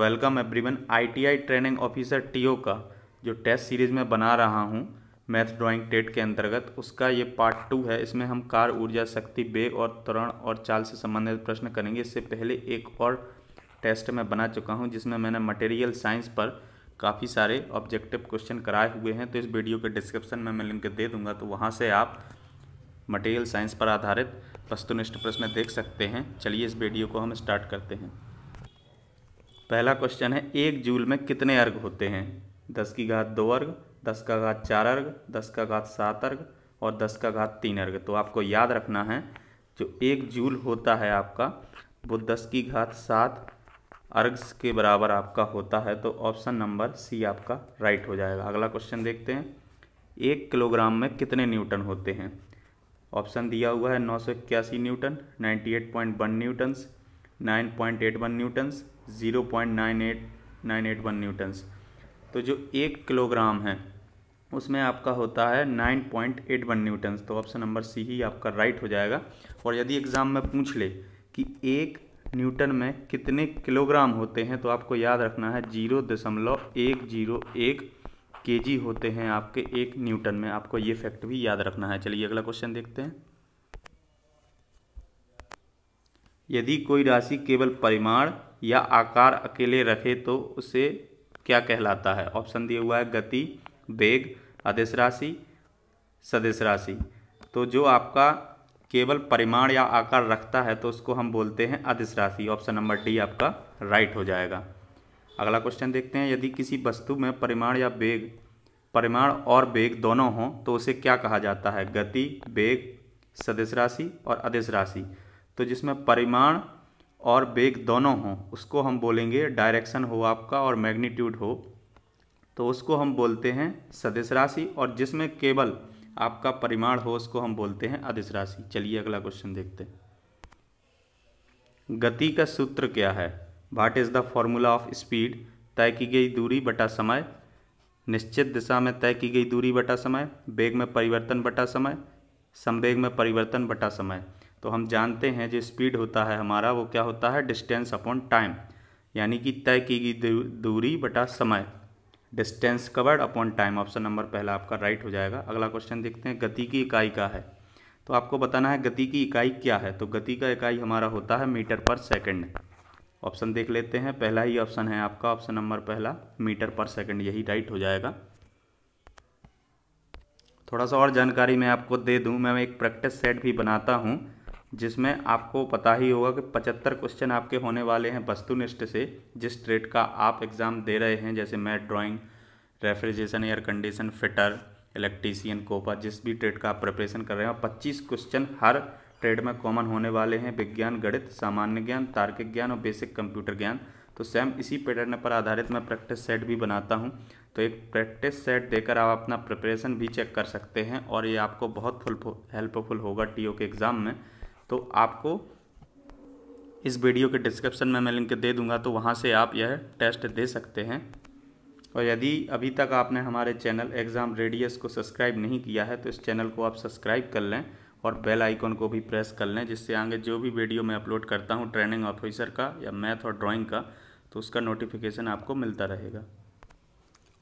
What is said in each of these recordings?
welcome everyone ITI training officer TO का जो test series में बना रहा हूँ मैथ ड्राइंग टेट के अंतर्गत उसका ये पार्ट टू है इसमें हम कार ऊर्जा शक्ति बे और तरण और चाल से संबंधित प्रश्न करेंगे इससे पहले एक और टेस्ट मैं बना चुका हूँ जिसमें मैंने मटेरियल साइंस पर काफ़ी सारे ऑब्जेक्टिव क्वेश्चन कराए हुए हैं तो इस वीडियो के डिस्क्रिप्शन में मैं लिंक दे दूँगा तो वहाँ से आप मटेरियल साइंस पर आधारित वस्तुनिष्ठ प्रश्न देख सकते हैं चलिए इस वीडियो को हम स्टार्ट करते हैं पहला क्वेश्चन है एक जूल में कितने अर्घ होते हैं दस की घात दो अर्घ दस का घात चार अर्घ दस का घात सात अर्घ और दस का घात तीन अर्घ तो आपको याद रखना है जो एक जूल होता है आपका वो दस की घात सात अर्घ के बराबर आपका होता है तो ऑप्शन नंबर सी आपका राइट हो जाएगा अगला क्वेश्चन देखते हैं एक किलोग्राम में कितने न्यूटन होते हैं ऑप्शन दिया हुआ है नौ सौ इक्यासी newton ninety eight point one newtons 9.81 newtons 0.9891 newtons तो जो एक किलोग्राम है उसमें आपका होता है 9.81 न्यूटन्स तो ऑप्शन नंबर सी ही आपका राइट हो जाएगा और यदि एग्ज़ाम में पूछ ले कि एक न्यूटन में कितने किलोग्राम होते हैं तो आपको याद रखना है जीरो दशमलव एक जीरो एक के जी होते हैं आपके एक न्यूटन में आपको ये फैक्ट भी याद रखना है चलिए अगला क्वेश्चन देखते हैं यदि कोई राशि केवल परिमाण या आकार अकेले रखे तो उसे क्या कहलाता है ऑप्शन दिया हुआ है गति वेग आदेश राशि सदेश राशि तो जो आपका केवल परिमाण या आकार रखता है तो उसको हम बोलते हैं अदिश राशि ऑप्शन नंबर डी आपका राइट हो जाएगा अगला क्वेश्चन देखते हैं यदि किसी वस्तु में परिमाण या वेग परिमाण और वेग दोनों हों तो उसे क्या कहा जाता है गति वेग सदिश राशि और अदिश राशि तो जिसमें परिमाण और वेग दोनों हों उसको हम बोलेंगे डायरेक्शन हो आपका और मैग्नीट्यूड हो तो उसको हम बोलते हैं सदिश राशि और जिसमें केवल आपका परिमाण हो उसको हम बोलते हैं अदिश राशि चलिए अगला क्वेश्चन देखते हैं गति का सूत्र क्या है what is the formula of speed तय की गई दूरी बटा समय निश्चित दिशा में तय की गई दूरी बटा समय वेग में परिवर्तन बटा समय संवेग में परिवर्तन बटा समय तो हम जानते हैं जो स्पीड होता है हमारा वो क्या होता है डिस्टेंस अपॉन टाइम यानी कि तय की गई दूरी बटा समय distance covered upon time option number पहला आपका राइट हो जाएगा अगला क्वेश्चन देखते हैं गति की इकाई का है तो आपको बताना है गति की इकाई क्या है तो गति का इकाई हमारा होता है मीटर पर सेकंड ऑप्शन देख लेते हैं पहला ही ऑप्शन है आपका ऑप्शन नंबर पहला मीटर पर सेकंड यही राइट हो जाएगा थोड़ा सा और जानकारी मैं आपको दे दूं मैं एक प्रैक्टिस सेट भी बनाता हूं जिसमें आपको पता ही होगा कि पचहत्तर क्वेश्चन आपके होने वाले हैं वस्तुनिष्ठ से जिस ट्रेड का आप एग्ज़ाम दे रहे हैं जैसे मैट drawing refrigeration air condition fitter electrician COPA जिस भी ट्रेड का आप प्रिपरेशन कर रहे हैं पच्चीस क्वेश्चन हर ट्रेड में कॉमन होने वाले हैं विज्ञान गणित सामान्य ज्ञान तार्किक ज्ञान और बेसिक कंप्यूटर ज्ञान तो सेम इसी पैटर्न पर आधारित मैं प्रैक्टिस सेट भी बनाता हूँ तो एक प्रैक्टिस सेट देकर आप अपना प्रिपरेशन भी चेक कर सकते हैं और ये आपको बहुत फुल हेल्पफुल होगा टी के एग्ज़ाम में तो आपको इस वीडियो के डिस्क्रिप्शन में मैं लिंक दे दूंगा तो वहाँ से आप यह टेस्ट दे सकते हैं और यदि अभी तक आपने हमारे चैनल एग्ज़ाम रेडियस को सब्सक्राइब नहीं किया है तो इस चैनल को आप सब्सक्राइब कर लें और बेल आइकॉन को भी प्रेस कर लें जिससे आगे जो भी वीडियो मैं अपलोड करता हूँ ट्रेनिंग ऑफिसर का या मैथ और ड्राइंग का तो उसका नोटिफिकेशन आपको मिलता रहेगा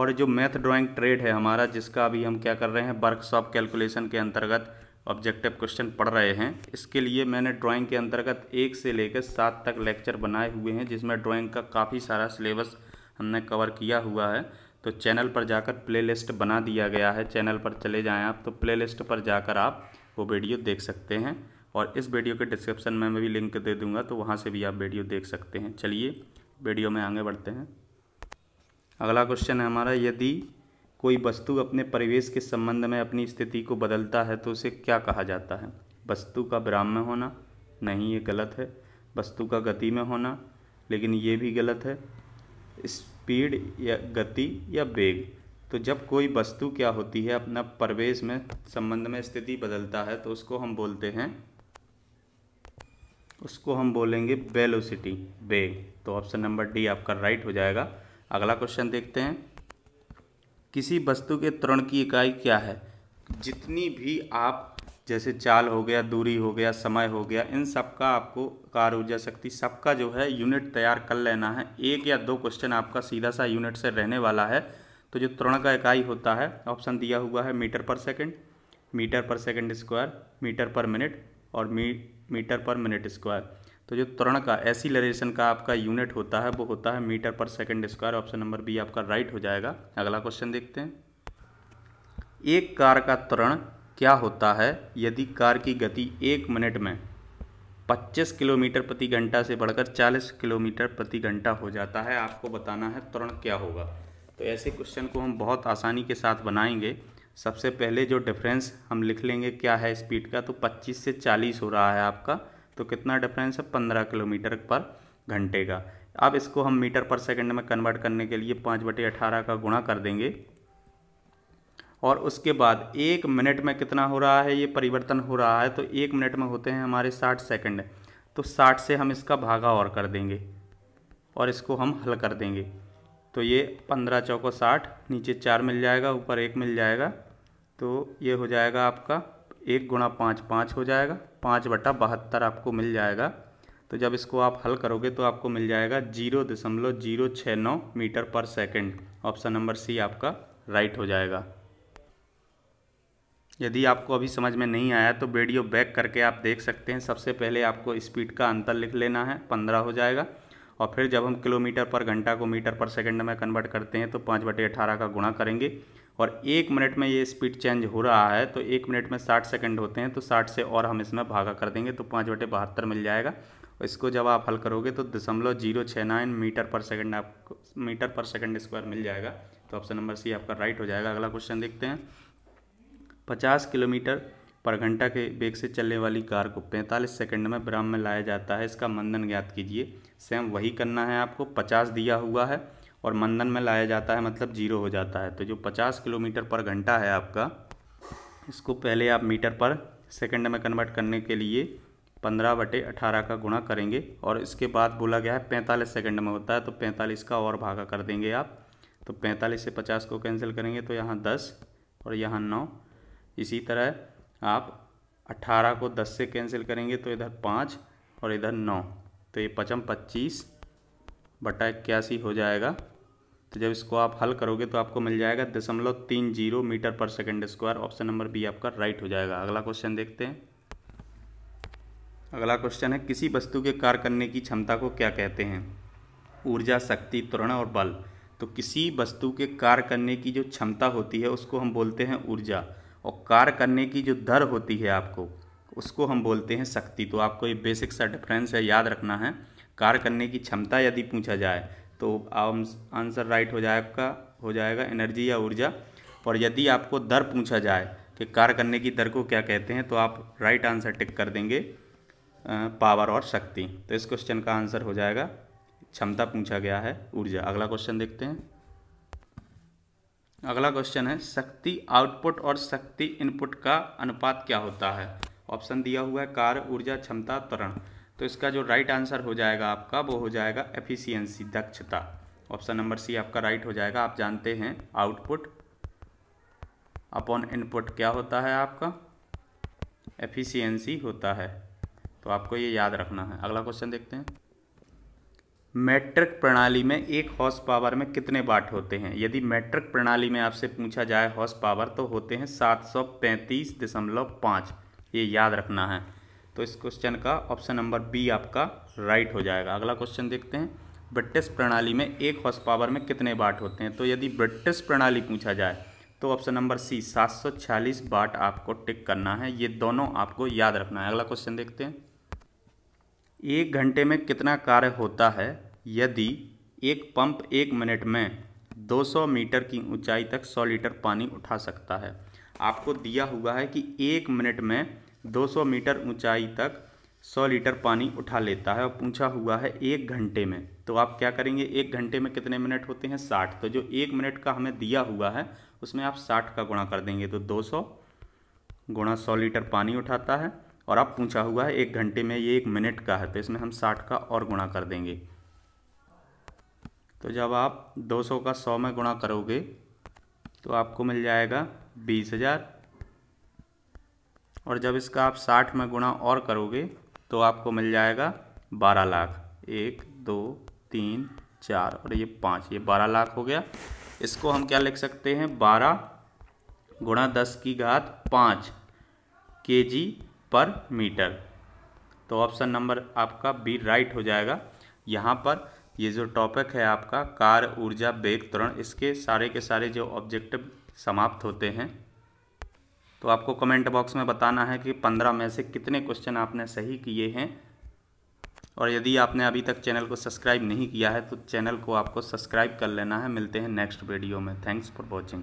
और जो मैथ ड्राइंग ट्रेड है हमारा जिसका अभी हम क्या कर रहे हैं वर्कशॉप कैलकुलेशन के अंतर्गत ऑब्जेक्टिव क्वेश्चन पढ़ रहे हैं इसके लिए मैंने ड्राइंग के अंतर्गत एक से लेकर सात तक लेक्चर बनाए हुए हैं जिसमें ड्राइंग का काफ़ी सारा सिलेबस हमने कवर किया हुआ है तो चैनल पर जाकर प्लेलिस्ट बना दिया गया है चैनल पर चले जाएं आप तो प्लेलिस्ट पर जाकर आप वो वीडियो देख सकते हैं और इस वीडियो के डिस्क्रिप्शन में मैं भी लिंक दे दूंगा तो वहाँ से भी आप वीडियो देख सकते हैं चलिए वीडियो में आगे बढ़ते हैं अगला क्वेश्चन है हमारा यदि कोई वस्तु अपने परिवेश के संबंध में अपनी स्थिति को बदलता है तो उसे क्या कहा जाता है वस्तु का विराम में होना नहीं ये गलत है वस्तु का गति में होना लेकिन ये भी गलत है स्पीड या गति या वेग तो जब कोई वस्तु क्या होती है अपना परिवेश में संबंध में स्थिति बदलता है तो उसको हम बोलते हैं उसको हम बोलेंगे वेलोसिटी वेग तो ऑप्शन नंबर डी आपका राइट हो जाएगा अगला क्वेश्चन देखते हैं किसी वस्तु के त्रण की इकाई क्या है जितनी भी आप जैसे चाल हो गया दूरी हो गया समय हो गया इन सब का आपको कार ऊर्जा शक्ति सबका जो है यूनिट तैयार कर लेना है एक या दो क्वेश्चन आपका सीधा सा यूनिट से रहने वाला है तो जो त्वरण का इकाई होता है ऑप्शन दिया हुआ है metre per second metre per second square metre per minute और मी मीटर पर मिनट स्क्वायर तो जो त्वरण का एसिलरेशन का आपका यूनिट होता है वो होता है metre per second square option number B आपका राइट हो जाएगा अगला क्वेश्चन देखते हैं एक कार का त्वरण क्या होता है यदि कार की गति एक मिनट में 25 किलोमीटर प्रति घंटा से बढ़कर 40 किलोमीटर प्रति घंटा हो जाता है आपको बताना है त्वरण क्या होगा तो ऐसे क्वेश्चन को हम बहुत आसानी के साथ बनाएंगे सबसे पहले जो डिफरेंस हम लिख लेंगे क्या है स्पीड का तो 25 से 40 हो रहा है आपका तो कितना डिफरेंस है पंद्रह किलोमीटर पर घंटे का अब इसको हम मीटर पर सेकंड में कन्वर्ट करने के लिए पाँच बटे अठारह का गुणा कर देंगे और उसके बाद एक मिनट में कितना हो रहा है ये परिवर्तन हो रहा है तो एक मिनट में होते हैं हमारे साठ सेकंड तो साठ से हम इसका भागा और कर देंगे और इसको हम हल कर देंगे तो ये पंद्रह चौको साठ नीचे चार मिल जाएगा ऊपर एक मिल जाएगा तो ये हो जाएगा आपका एक गुणा पाँच पाँच हो जाएगा पाँच बटा बहत्तर आपको मिल जाएगा तो जब इसको आप हल करोगे तो आपको मिल जाएगा जीरो दशमलव जीरो छः नौ metre per second option number C आपका राइट हो जाएगा यदि आपको अभी समझ में नहीं आया तो वीडियो बैक करके आप देख सकते हैं सबसे पहले आपको स्पीड का अंतर लिख लेना है पंद्रह हो जाएगा और फिर जब हम किलोमीटर पर घंटा को मीटर पर सेकंड में कन्वर्ट करते हैं तो पाँच बटे अठारह का गुणा करेंगे और एक मिनट में ये स्पीड चेंज हो रहा है तो एक मिनट में साठ सेकेंड होते हैं तो साठ से और हम इसमें भागा कर देंगे तो पाँच बटे बहत्तर मिल जाएगा और इसको जब आप हल करोगे तो दशमलव जीरो छः नाइन मीटर पर सेकेंड आपको मीटर पर सेकेंड स्क्वायर मिल जाएगा तो ऑप्शन नंबर सी आपका राइट हो जाएगा अगला क्वेश्चन देखते हैं पचास किलोमीटर पर घंटा के बेग से चलने वाली कार को पैंतालीस सेकेंड में ब्राम में लाया जाता है इसका मंदन ज्ञात कीजिए सेम वही करना है आपको पचास दिया हुआ है और मंदन में लाया जाता है मतलब जीरो हो जाता है तो जो पचास किलोमीटर पर घंटा है आपका इसको पहले आप मीटर पर सेकंड में कन्वर्ट करने के लिए पंद्रह बटे अठारह का गुणा करेंगे और इसके बाद बोला गया है पैंतालीस सेकंड में होता है तो पैंतालीस का और भागा कर देंगे आप तो पैंतालीस से पचास को कैंसिल करेंगे तो यहाँ दस और यहाँ नौ इसी तरह आप अट्ठारह को दस से कैंसिल करेंगे तो इधर पाँच और इधर नौ तो ये पचम पच्चीस बटा इक्यासी हो जाएगा तो जब इसको आप हल करोगे तो आपको मिल जाएगा दशमलव तीन zero metre per second square option number B आपका राइट हो जाएगा अगला क्वेश्चन देखते हैं अगला क्वेश्चन है किसी वस्तु के कार्य करने की क्षमता को क्या कहते हैं ऊर्जा शक्ति त्वरण और बल तो किसी वस्तु के कार्य करने की जो क्षमता होती है उसको हम बोलते हैं ऊर्जा और कार्य करने की जो दर होती है आपको उसको हम बोलते हैं शक्ति तो आपको ये बेसिक सा डिफरेंस है याद रखना है कार्य करने की क्षमता यदि पूछा जाए तो आंसर राइट हो जाएगा हो जाएगा एनर्जी या ऊर्जा और यदि आपको दर पूछा जाए कि कार्य करने की दर को क्या कहते हैं तो आप राइट आंसर टिक कर देंगे पावर और शक्ति तो इस क्वेश्चन का आंसर हो जाएगा क्षमता पूछा गया है ऊर्जा अगला क्वेश्चन देखते हैं अगला क्वेश्चन है शक्ति आउटपुट और शक्ति इनपुट का अनुपात क्या होता है ऑप्शन दिया हुआ है कार्य ऊर्जा क्षमता त्वरण तो इसका जो राइट आंसर हो जाएगा आपका वो हो जाएगा एफिशियंसी दक्षता ऑप्शन नंबर सी आपका राइट हो जाएगा आप जानते हैं आउटपुट अपॉन इनपुट क्या होता है आपका एफिशिएंसी होता है तो आपको ये याद रखना है अगला क्वेश्चन देखते हैं मैट्रिक प्रणाली में एक हॉर्स पावर में कितने वाट होते हैं यदि मैट्रिक प्रणाली में आपसे पूछा जाए हॉर्स पावर तो होते हैं सात सौ पैंतीस दशमलव पाँच ये याद रखना है तो इस क्वेश्चन का ऑप्शन नंबर बी आपका राइट हो जाएगा अगला क्वेश्चन देखते हैं ब्रिटिश प्रणाली में एक हॉर्स पावर में कितने बाट होते हैं तो यदि ब्रिटिश प्रणाली पूछा जाए तो ऑप्शन नंबर सी 740 बाट आपको टिक करना है ये दोनों आपको याद रखना है अगला क्वेश्चन देखते हैं एक घंटे में कितना कार्य होता है यदि एक पंप एक मिनट में 200 मीटर की ऊंचाई तक 100 लीटर पानी उठा सकता है आपको दिया हुआ है कि एक मिनट में 200 मीटर ऊंचाई तक 100 लीटर पानी उठा लेता है और पूछा हुआ है एक घंटे में तो आप क्या करेंगे एक घंटे में कितने मिनट होते हैं 60 तो जो एक मिनट का हमें दिया हुआ है उसमें आप 60 का गुणा कर देंगे तो 200 गुणा सौ लीटर पानी उठाता है और आप पूछा हुआ है एक घंटे में ये एक मिनट का है तो इसमें हम साठ का और गुणा कर देंगे तो जब आप 200 का 100 में गुणा करोगे तो आपको मिल जाएगा बीस हज़ार और जब इसका आप साठ में गुणा और करोगे तो आपको मिल जाएगा बारह लाख एक दो तीन चार और ये पाँच ये बारह लाख हो गया इसको हम क्या लिख सकते हैं बारह गुणा दस की घात पाँच के जी पर मीटर तो ऑप्शन नंबर आपका बी राइट हो जाएगा यहाँ पर ये जो टॉपिक है आपका कार ऊर्जा बेग तरण इसके सारे के सारे जो ऑब्जेक्टिव समाप्त होते हैं तो आपको कमेंट बॉक्स में बताना है कि पंद्रह में से कितने क्वेश्चन आपने सही किए हैं और यदि आपने अभी तक चैनल को सब्सक्राइब नहीं किया है तो चैनल को आपको सब्सक्राइब कर लेना है मिलते हैं नेक्स्ट वीडियो में थैंक्स फॉर वॉचिंग